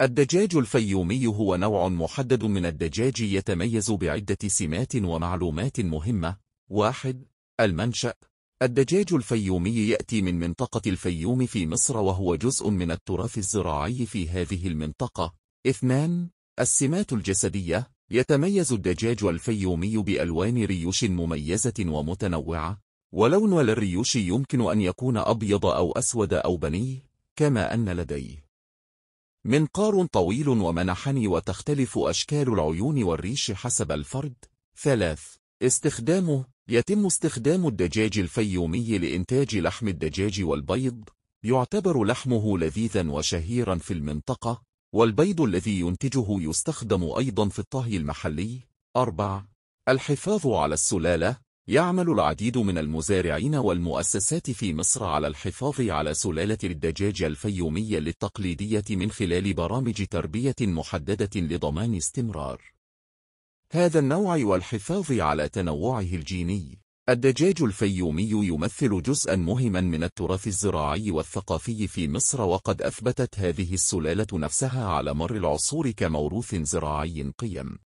الدجاج الفيومي هو نوع محدد من الدجاج يتميز بعدة سمات ومعلومات مهمة واحد المنشأ الدجاج الفيومي يأتي من منطقة الفيوم في مصر وهو جزء من التراث الزراعي في هذه المنطقة اثنان السمات الجسدية يتميز الدجاج الفيومي بألوان ريوش مميزة ومتنوعة ولون الريوش يمكن أن يكون أبيض أو أسود أو بني كما أن لديه منقار طويل ومنحني وتختلف أشكال العيون والريش حسب الفرد. 3. استخدامه يتم استخدام الدجاج الفيومي لإنتاج لحم الدجاج والبيض. يعتبر لحمه لذيذا وشهيرا في المنطقة، والبيض الذي ينتجه يستخدم أيضا في الطهي المحلي. 4. الحفاظ على السلالة يعمل العديد من المزارعين والمؤسسات في مصر على الحفاظ على سلالة الدجاج الفيومية للتقليدية من خلال برامج تربية محددة لضمان استمرار هذا النوع والحفاظ على تنوعه الجيني الدجاج الفيومي يمثل جزءا مهما من التراث الزراعي والثقافي في مصر وقد أثبتت هذه السلالة نفسها على مر العصور كموروث زراعي قيم